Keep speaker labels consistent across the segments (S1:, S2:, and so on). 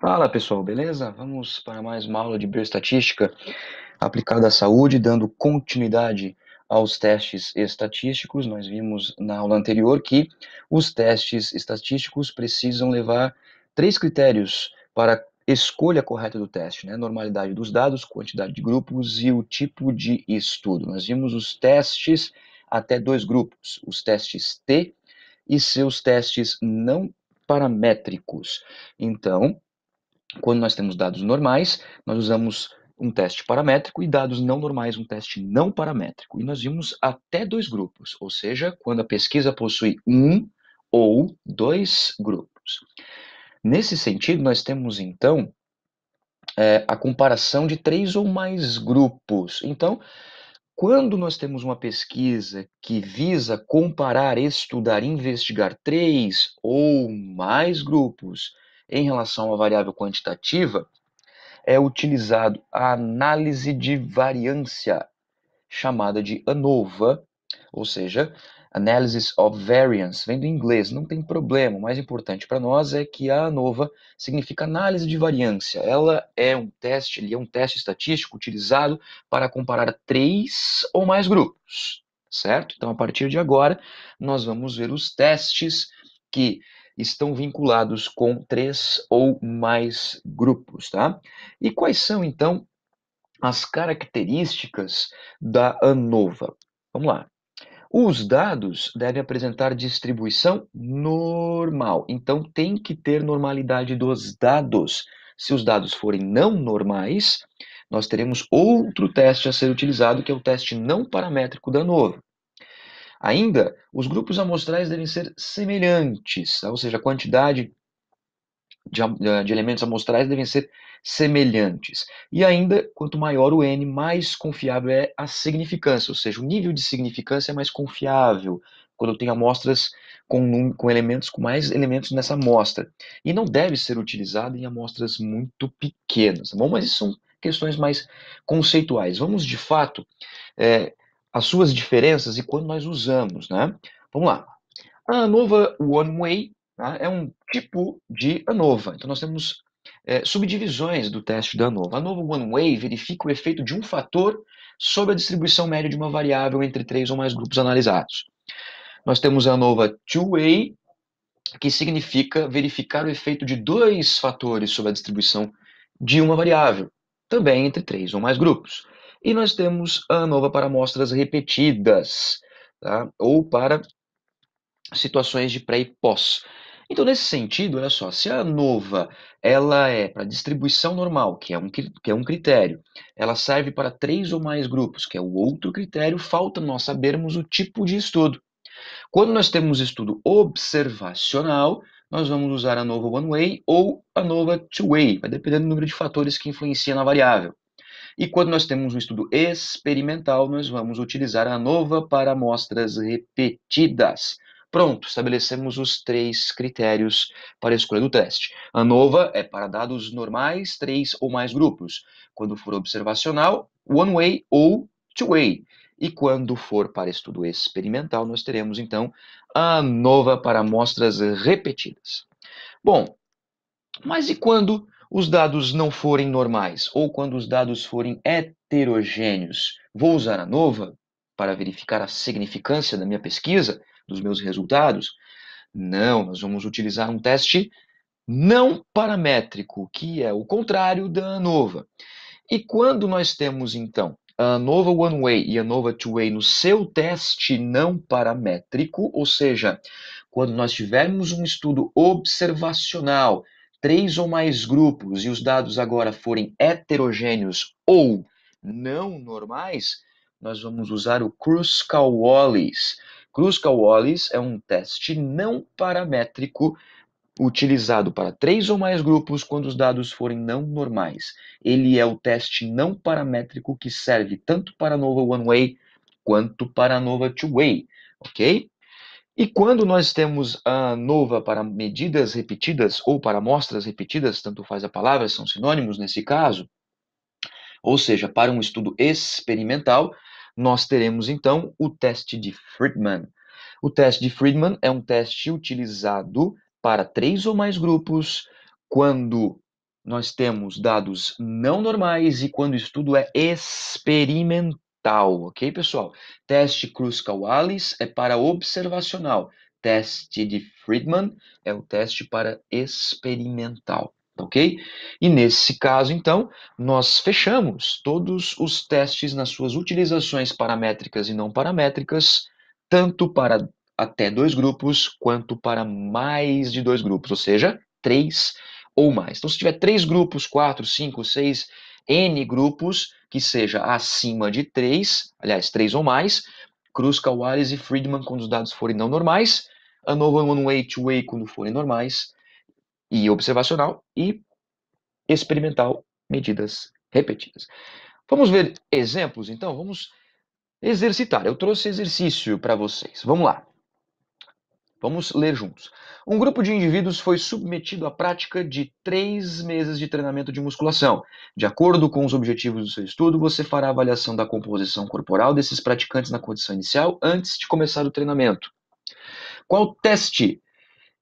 S1: Fala pessoal, beleza? Vamos para mais uma aula de bioestatística aplicada à saúde, dando continuidade aos testes estatísticos. Nós vimos na aula anterior que os testes estatísticos precisam levar três critérios para escolha correta do teste, né? Normalidade dos dados, quantidade de grupos e o tipo de estudo. Nós vimos os testes até dois grupos, os testes T e seus testes não paramétricos. Então, quando nós temos dados normais, nós usamos um teste paramétrico e dados não normais, um teste não paramétrico. E nós vimos até dois grupos, ou seja, quando a pesquisa possui um ou dois grupos. Nesse sentido, nós temos então é, a comparação de três ou mais grupos. Então, quando nós temos uma pesquisa que visa comparar, estudar, investigar três ou mais grupos em relação à variável quantitativa, é utilizado a análise de variância, chamada de ANOVA, ou seja, Analysis of Variance, vem do inglês, não tem problema. O mais importante para nós é que a ANOVA significa análise de variância. Ela é um teste, ele é um teste estatístico utilizado para comparar três ou mais grupos, certo? Então, a partir de agora, nós vamos ver os testes que estão vinculados com três ou mais grupos, tá? E quais são então as características da ANOVA? Vamos lá. Os dados devem apresentar distribuição normal, então tem que ter normalidade dos dados. Se os dados forem não normais, nós teremos outro teste a ser utilizado, que é o teste não paramétrico da ANOVA. Ainda, os grupos amostrais devem ser semelhantes, tá? ou seja, a quantidade de, eh, de, elementos amostrais devem ser semelhantes. E ainda, quanto maior o n, mais confiável é a significância, ou seja, o nível de significância é mais confiável quando tem amostras com, com elementos com mais elementos nessa amostra. E não deve ser utilizado em amostras muito pequenas, tá bom? Mas isso são questões mais conceituais. Vamos, de fato, é, as suas diferenças e quando nós usamos, né? Vamos lá. A ANOVA One Way né, é um tipo de ANOVA. Então, nós temos é, subdivisões do teste da ANOVA. A ANOVA One Way verifica o efeito de um fator sobre a distribuição média de uma variável entre três ou mais grupos analisados. Nós temos a ANOVA Two Way, que significa verificar o efeito de dois fatores sobre a distribuição de uma variável, também entre três ou mais grupos. E nós temos a ANOVA para amostras repetidas, tá? ou para situações de pré e pós. Então, nesse sentido, olha só, se a ANOVA ela é para distribuição normal, que é, um, que é um critério, ela serve para três ou mais grupos, que é o outro critério, falta nós sabermos o tipo de estudo. Quando nós temos estudo observacional, nós vamos usar a nova one-way ou a nova two-way, vai depender do número de fatores que influenciam na variável. E quando nós temos um estudo experimental, nós vamos utilizar a ANOVA para amostras repetidas. Pronto, estabelecemos os três critérios para a escolha do teste. A ANOVA é para dados normais, três ou mais grupos. Quando for observacional, one-way ou two-way. E quando for para estudo experimental, nós teremos então a nova para amostras repetidas. Bom, mas e quando os dados não forem normais ou quando os dados forem heterogêneos, vou usar a NOVA para verificar a significância da minha pesquisa, dos meus resultados? Não, nós vamos utilizar um teste não paramétrico, que é o contrário da ANOVA. E quando nós temos, então, a ANOVA One Way e a ANOVA Two Way no seu teste não paramétrico, ou seja, quando nós tivermos um estudo observacional três ou mais grupos e os dados agora forem heterogêneos ou não normais, nós vamos usar o Kruskal-Wallis. Kruskal-Wallis é um teste não paramétrico utilizado para três ou mais grupos quando os dados forem não normais. Ele é o teste não paramétrico que serve tanto para a nova one-way quanto para a nova two-way, ok? E quando nós temos a nova para medidas repetidas ou para amostras repetidas, tanto faz a palavra, são sinônimos nesse caso, ou seja, para um estudo experimental, nós teremos então o teste de Friedman. O teste de Friedman é um teste utilizado para três ou mais grupos quando nós temos dados não normais e quando o estudo é experimental tal, ok, pessoal? Teste Kruskal-Wallis é para observacional. Teste de Friedman é o teste para experimental, tá ok? E nesse caso, então, nós fechamos todos os testes nas suas utilizações paramétricas e não paramétricas, tanto para até dois grupos, quanto para mais de dois grupos, ou seja, três ou mais. Então, se tiver três grupos, quatro, cinco, seis, N grupos, que seja acima de 3, aliás, 3 ou mais, Cruz, Wallace e Friedman quando os dados forem não normais, ANOVA one-way, two-way quando forem normais, e observacional e experimental, medidas repetidas. Vamos ver exemplos, então? Vamos exercitar. Eu trouxe exercício para vocês. Vamos lá. Vamos ler juntos. Um grupo de indivíduos foi submetido à prática de três meses de treinamento de musculação. De acordo com os objetivos do seu estudo, você fará a avaliação da composição corporal desses praticantes na condição inicial antes de começar o treinamento. Qual teste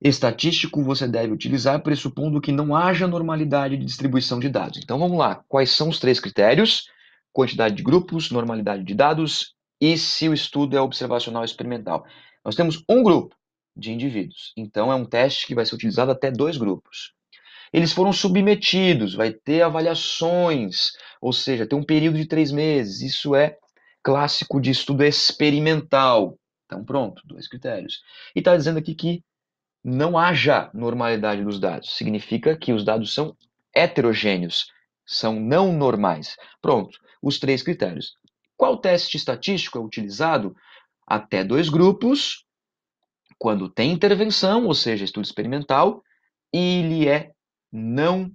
S1: estatístico você deve utilizar, pressupondo que não haja normalidade de distribuição de dados? Então vamos lá. Quais são os três critérios? Quantidade de grupos, normalidade de dados e se o estudo é observacional ou experimental. Nós temos um grupo de indivíduos. Então, é um teste que vai ser utilizado até dois grupos. Eles foram submetidos, vai ter avaliações, ou seja, tem um período de três meses. Isso é clássico de estudo experimental. Então, pronto, dois critérios. E está dizendo aqui que não haja normalidade dos dados. Significa que os dados são heterogêneos, são não normais. Pronto, os três critérios. Qual teste estatístico é utilizado? Até dois grupos, quando tem intervenção, ou seja, estudo experimental, e ele é não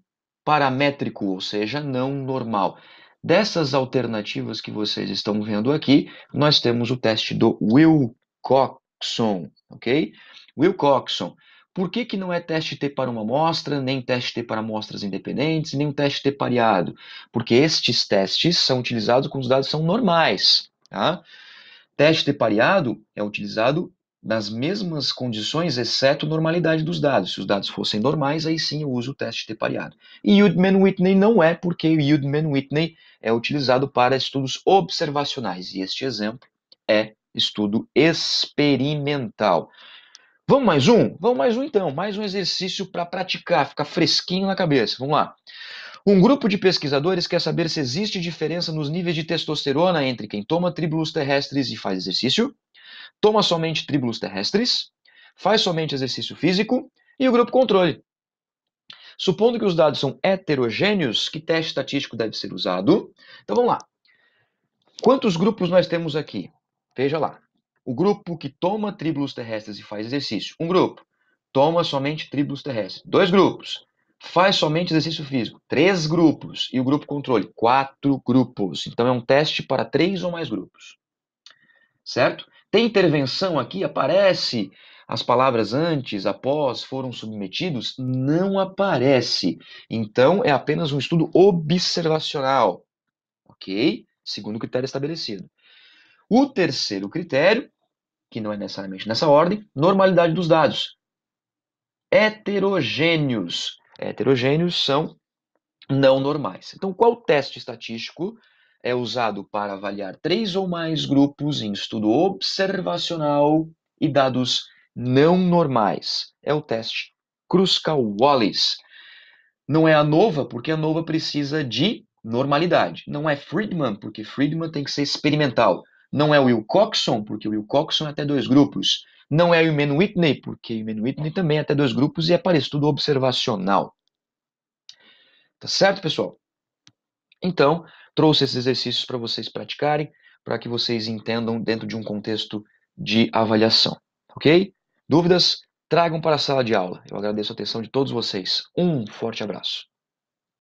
S1: paramétrico, ou seja, não normal. Dessas alternativas que vocês estão vendo aqui, nós temos o teste do Wilcoxon, ok? Wilcoxon. Por que, que não é teste T para uma amostra, nem teste T para amostras independentes, nem um teste T pareado? Porque estes testes são utilizados quando os dados são normais. Tá? Teste T pareado é utilizado nas mesmas condições, exceto normalidade dos dados. Se os dados fossem normais, aí sim eu uso o teste de T pareado. E Yudman-Whitney não é, porque o Yudman-Whitney é utilizado para estudos observacionais, e este exemplo é estudo experimental. Vamos mais um? Vamos mais um então, mais um exercício para praticar, ficar fresquinho na cabeça. Vamos lá. Um grupo de pesquisadores quer saber se existe diferença nos níveis de testosterona entre quem toma tribulus terrestres e faz exercício toma somente tribulos terrestres, faz somente exercício físico e o grupo controle. Supondo que os dados são heterogêneos, que teste estatístico deve ser usado? Então vamos lá. Quantos grupos nós temos aqui? Veja lá. O grupo que toma tribulos terrestres e faz exercício, um grupo. Toma somente tribulos terrestres, dois grupos. Faz somente exercício físico, três grupos. E o grupo controle, quatro grupos. Então é um teste para três ou mais grupos. Certo? Tem intervenção aqui? Aparece as palavras antes, após, foram submetidos? Não aparece. Então, é apenas um estudo observacional. Ok? Segundo critério estabelecido. O terceiro critério, que não é necessariamente nessa ordem, normalidade dos dados. Heterogêneos. Heterogêneos são não normais. Então, qual teste estatístico é usado para avaliar três ou mais grupos em estudo observacional e dados não normais. É o teste Kruskal-Wallis. Não é a nova, porque a nova precisa de normalidade. Não é Friedman, porque Friedman tem que ser experimental. Não é Wilcoxon, porque o Wilcoxon é até dois grupos. Não é o Iman Whitney, porque o Iman Whitney também é até dois grupos e é para estudo observacional. Tá certo, pessoal? Então, trouxe esses exercícios para vocês praticarem, para que vocês entendam dentro de um contexto de avaliação, ok? Dúvidas? Tragam para a sala de aula. Eu agradeço a atenção de todos vocês. Um forte abraço.